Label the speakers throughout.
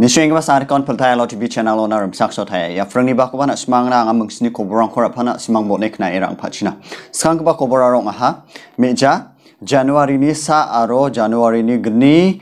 Speaker 1: Nishing was our con peltai lot bi channel on arum sakso thai ya frangni ba kobana smang na ngamung sni koborang khora phana smang bo nekna erang phachina skang ba kobora rong ha meja Januari ni sa aro Januari ni gni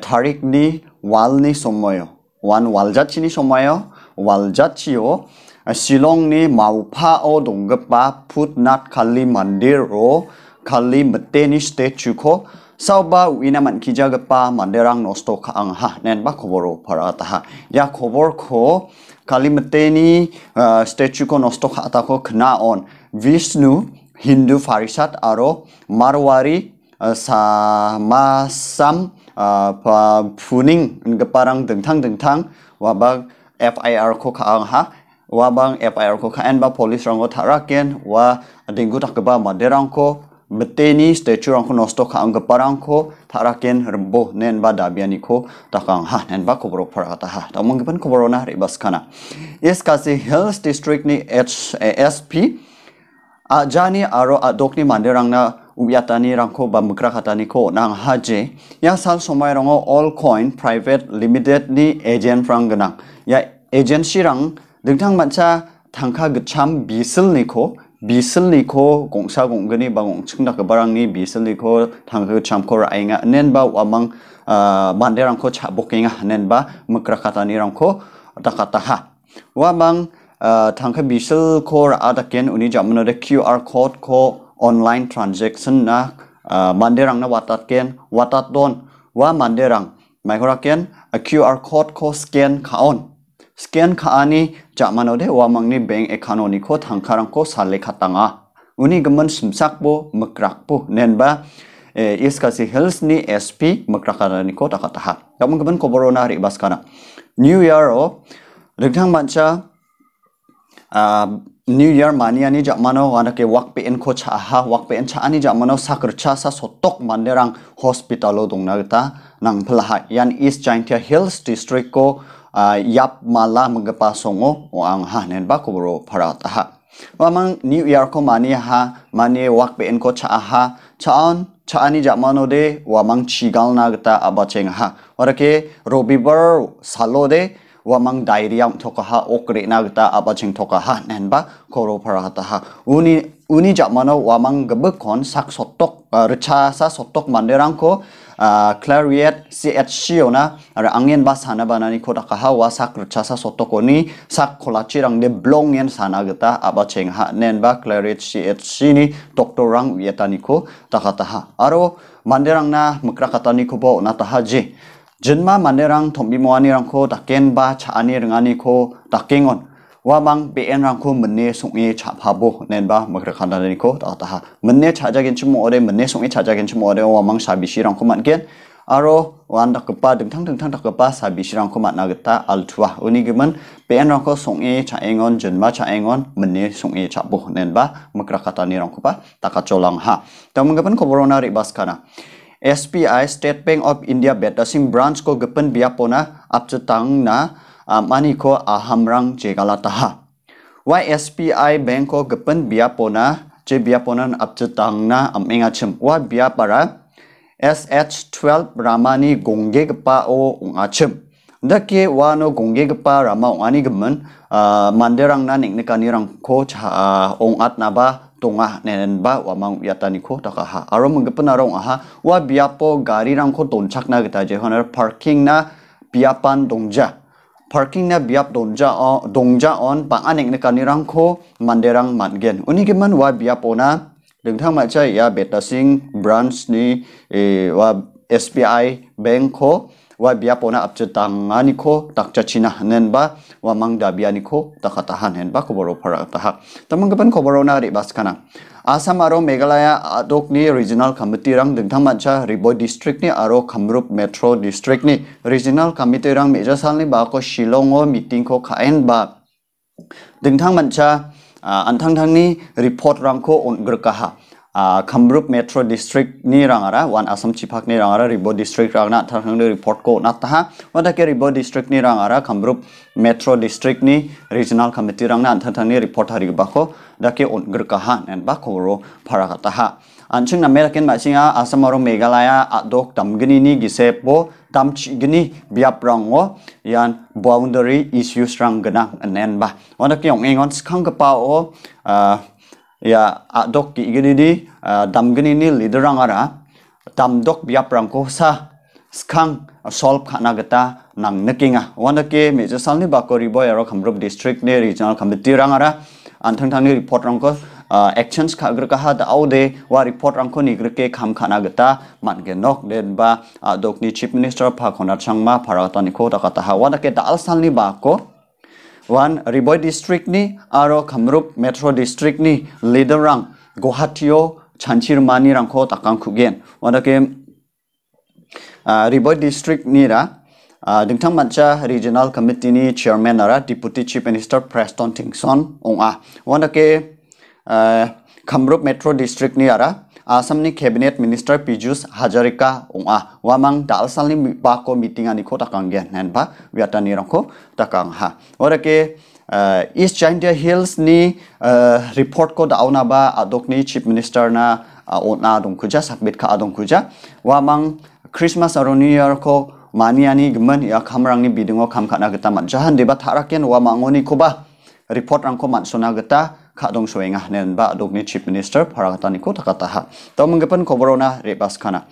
Speaker 1: tarik ni wal ni somoyo wan waljat chini somoyo waljat chio Shillong ni maupa o donggapa putnat kali mandir o kali meteni statue ko Sauba wina man kijagapa manderang nosto ka ang ha nen ba koboro para taha Ya kobor ko kalimete ni uh, statue ko nosto ka atako kna on. Vishnu Hindu Farisat aro Marwari uh, Samasam uh, pa puning ngeparang dengtang dengtang wabang FIR ko ka ang ha wabang FIR ko ka en polis rango taraken wa dinggu takaba manderang ko beteni statue rangko nosto ka ang parangko taraken rembo nen ba dabiani ko takang ha nen ba kobro para ha ta mongban kobro na bas kana yes kasi hills district ni HSP ajani aro adokni manderangna ubiatani rangko ba mukra katani ko nang haje ya sal somai rango all coin private limited ni agent rang gnak ya agency rang dengtang mancha tangka gcham bisil ni ko บีสลีโคกงชากงกนี่บางงชงนักกับบารังนี่บีสลีโคทางคือชามโครารเงาเน้นบ่าวอามังบันเดรังโคชาบุกเองอ่ะเน้นบ่ามกรคาตานีรังโคตะคัตตาฮะว่าบางทางคือบีสลีโคระอาตะเกนอุนี้จอมโนเดคิวอาร์โค้ดโคออนไลน์ทรานซัคชันนะบันเดรังนะวัตตะเกนวัตตะโดนว่าบันเดรังไมโครเกนคิวอาร์โค้ดโคสแกนขาออน Sekian scan de, wa mangni bank account ni ko thangkarangko salekha tanga uni bo simsakpo makrakpo nenba kasi eh, hills ni sp ni ko takataha gaman gaman hari ri kana. Ah, new year o manca mancha new year maniani jamano ke wak pe en ko cha ha wak pe en cha ani jamano sakr cha sa sotok manderang hospitalo dongna ta nang phla ha yan east chantia hills district ko yap mala menggapa songo ang hanen ba kubro parat aha wamang new year ko mani ha mani wak pen ko cha aha chaon 차아니 자마노데 와망 치갈나그타 아바쳔하 와라케 로비버 살로데 와망 다이리암 토카하 오크레나그타 아바쳔 토카하 낸바 코로파라하타하 우니 우니 자마노 와망 그브콘 삭 소똑 르차사 소똑 만데랑코 clariet si et shio na ara angin ba sana banani takaha kahawa sak soto sotoko ni sak rang de blong yen sana geta aba cheng ha nen ba clariet si et shini doktorang yetaniko ha aro manderang na mekra niko bo nataha je jinma manderang thombi moani rangko daken ba chaani rengani ko kengon wamang BN rangku menye sungye chapabo nenba makhre khanda niko tataha menye chaja gen chumo ore menye sungye chaja gen chumo ore wamang si rangku makin. aro wan dak kepa deng tang deng tang dak kepa si rangku mangna geta al tua uni gemen BN rangku sungye jenma engon jen ma cha engon menye sungye chapbo nenba makhre khanda ni rangku pa kacolang ha mengapa mengapan koborona ri baskana SPI, State Bank of India Battersea Branch ko gepen biapona apcetang na amani ko ahamrang jegala taha YSPI bank ko gepen biapona je biaponan abjetangna amenga chem wa biapara SH12 ramani gongge gepa o ungachem dake no gongge gepa rama ani gemen uh, manderang na niknikani rang ko cha uh, ongat naba tonga nenen ba wamang yatani ko takaha aro menggepen aro aha wa biapo gari rangko ko tonchakna gita je honer parking na biapan dongja parking na biap donja on dongja on pang anek na kanirang ko manderang matgen uni ke man wa biapona dengthang ma chai ya beta sing branch ni e wa SBI bank ko wa bia biapona apchu tangani kho takcha china hanen ba wa mang da bia ni kho takatahan hen ba ko boro phara ta ha tamang ban khoboro na ri bas kana asam aro meghalaya adok ni regional committee rang ding cha ribo district Assam और मेघालय आदगनि regional committee रंग दिंथामाचा रिबो डिस्ट्रिक्टनि आरो Kamrup metro डिस्ट्रिक्टनि regional committee रंग मेजासालनि बाको ba ding खायन बा दिंथामाचा आनथांथांनि रिपोर्ट रंग रंगखौ अनग्रोकाहा kamrup metro district ni rangara wan asam cipak ni rangara ribo district rangna tarhang de report ko na taha wada ke ribo district ni rangara kamrup metro district ni regional committee rangna tarhang ni report hari bako ko ke on gr En bako ro para kataha. taha anching na mera ken ma singa asam aro megalaya, adok tamgini ni gisepo tamchigini biap rango yan boundary issues rang gana anen ba wada ke ong engon skang o ah, ya adok ki gini di dam gini ni liderang ara dam dok biap rangko sa skang solve khana gata nang nekinga wanda ke meja salni bakori boy aro kamrup district ne regional committee rang ara anthang thang ni report rangko actions kha gra kaha da au de wa report rangko ni gra ke kham khana gata man ge nok den ba adok ni chief minister pha khona changma pharatani ko ta kata ha wanda ke dal salni ba bako wan Riboy district ni aro Kamrup Metro district ni leader rang Gohatio chanchir mani rang ko takang kugen wadake ke ah, Riboy district ni ra uh, ah, dingtang mancha regional committee ni chairman ara deputy chief minister Preston Tingson ong a wadake ke ah, Kamrup Metro district ni ara asamni cabinet minister pijus hajarika onga wamang dal salni ba ko meeting ani ko takang gen nen ba wiatani rang ko takang ha orake eh, east china hills ni eh, report ko dauna ba adokni chief minister na eh, ona dong kuja submit ka adong kuja wamang christmas aro new year ko maniani gman ya ni bidingo khamkhana geta man jahan deba tharaken wa oni kuba report rangko mansona geta kadong dong ah nen ba dok ni chief minister ko takata ha to mangepan corona rebas kana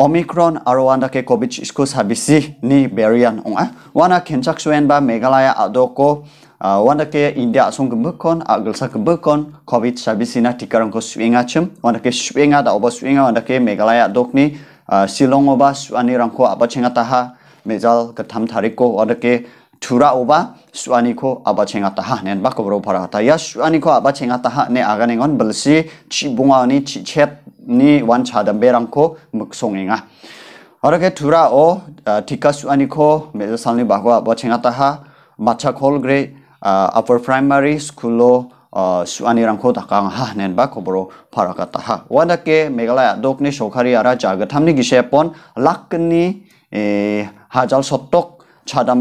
Speaker 1: Omikron aro ke COVID iskus habisi ni ong onga ah. wana kencak suen ba Meghalaya adoko uh, wanda ke India asong gembekon, agel sa gembekon, COVID sabisi na tikarang ko suinga cem wanda ke suinga da oba suinga wanda ke Meghalaya dokni uh, Silong oba suani rangko aba cenga taha mezal ketam tariko wanda ke tura oba suani ko aba chenga taha nen ba para ya suani ko aba chenga taha ne aga nengon belsi chi bunga ni chi chet ni wan chada dam berang ko muksong ora ke tura o ah, tika suani ko me salni bako aba chenga taha macha kol gre ah, upper primary school lo ah, suani rangko takang ha nen ba kobro paraka taha wada ke dok ni shokari ara jaga thamni gisepon lakni eh, hajal sotok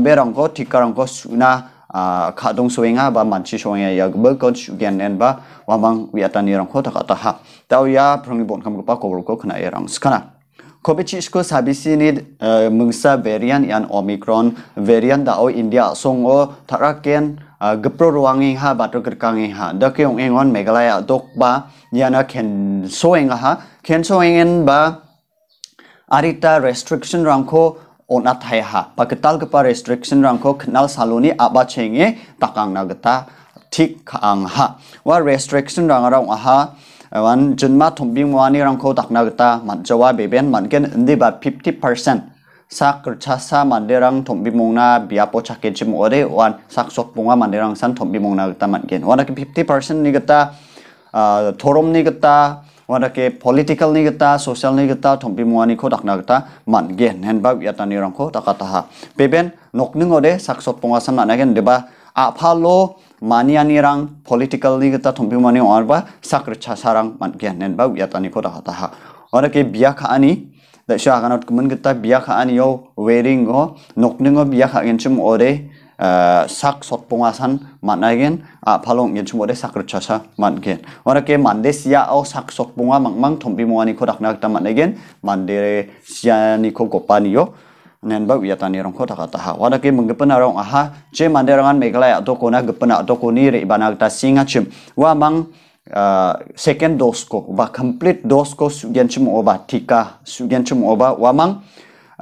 Speaker 1: berang ko tikarang ko suna a dong suenga ba manchi suenga ya gbe ko chugen en ba wamang wiatani rang ko takata ha tau ya prangi bon kam pa ko ko khna erang skana Kobichishko sabisi ni mungsa variant yan Omicron variant o India song o taraken gepro ruangi ha batu kerkangi ha dake yong engon Meghalaya dok ba yana ken soeng ha ken soengen ba arita restriction rangko ona thai ha p a k e t a l ke pa restriction rang ko k e n a l saluni aba chenge takang na g e t a t i k k a a n g ha wa restriction rang rang aha wan junma thumbing wani rang ko takna g e t a man jawa beben man ken ndi ba 50% sak k e r c h a s a manderang tombi mongna biapo cake jim ore wan sak sok bunga manderang san tombi mongna g e t a man ken wana ke 50% ni gata thorom ni g e t a wadake political ni kita social ni kita thompi muani ko dakna geta, man ge nen ba yata ni rang ko takata ha nok nokning ode saksot pongasan na nagen deba mani ani rang political ni kita thompi muani orba sakr sarang man ge nen ba yata ni ko dakata ha Wadake ke ani khani da sha kumun biak ani biya ani yo wearing go nokning biak biya gen chum ode sak sot pungasan mat managen a palong yen chumode sakr chasa gen. ora ke mande sia au sak sot mang mang mua moani ko rakna tamat managen mande sia ni ko gopani yo tani rong rongko takata ha wada ke menggepen arong aha je mande rangan ya atau kona gepen atau koni re ibana ta singa chim wa mang second dose ko ba complete dose ko sugen chum oba tika sugen chum oba wamang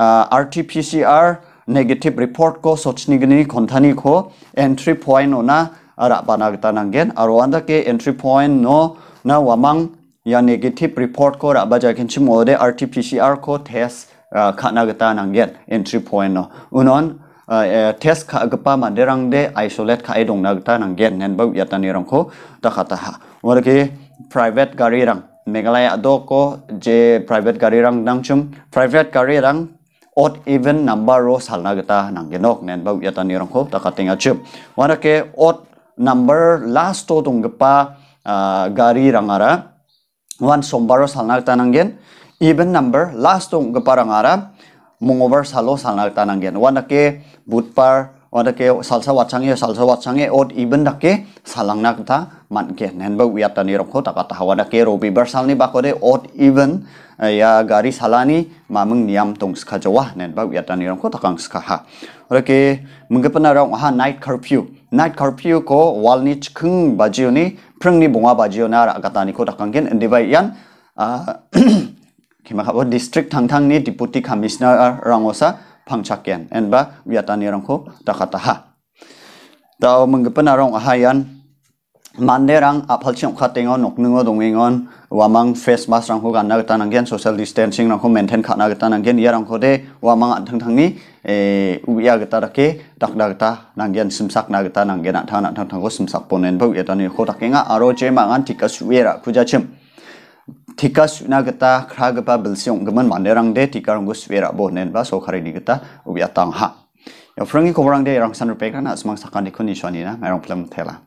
Speaker 1: uh, RT-PCR negative report ko sochni gni k o n t a n i ko entry point ona ara banak tanangen g arwanda ke entry point no na wamang ya negative report ko ra baja kinchi mode rt pcr ko test khana gata nangen g entry point no unon test k a gpa manderang de isolate k a edong na gata nangen g nen ba yatani rang ko ta k a t a ha wala ke private gari rang megalaya do ko je private gari rang nangchum private gari rang odd even number ro salna gita nanggenok nen ba ni rong ko takating achip wana ke odd number last to tunggepa uh, ah, gari rangara wan sombaro salna gita nanggen even number last tunggepa rangara mungover salo salna gita nanggen wana ke butpar ke salsa watsange salsa watsange od iben dake salang nen manke wiat ya wiata ni rokho takata hawada ke robi bersalni bakode od even eh, ya gari salani mamung niam tong ska jawa wiat wiata ya ni rokho takang ska ha odake menggepena rong ha night curfew night curfew ko walni chkung bajioni prengni bonga na ra kata ni ko takangken endibai yan ah, kimakabo district ni deputy commissioner ah, rangosa pangchakyan enba wiatani rangko ha tau mengepena rong ahayan manderang apal chiam khatengo noknungo dongengon wamang face mask rangko ganna gitananggen social distancing rangko maintain khana gitananggen ko de wamang athangthangni e uya dak dakda gita nanggen simsak na gitananggen thang ko simsak ponen bo yatani khotakenga aro che mangan tikas wera chim tika suna kita kra gepa bilsiong gemen manderang de tika ronggo suera bo nen ba sokari ni geta ubi atang ha. Yo frangi koborang de rang san rupe kana asmang sakani kondisioni na merong plem tela.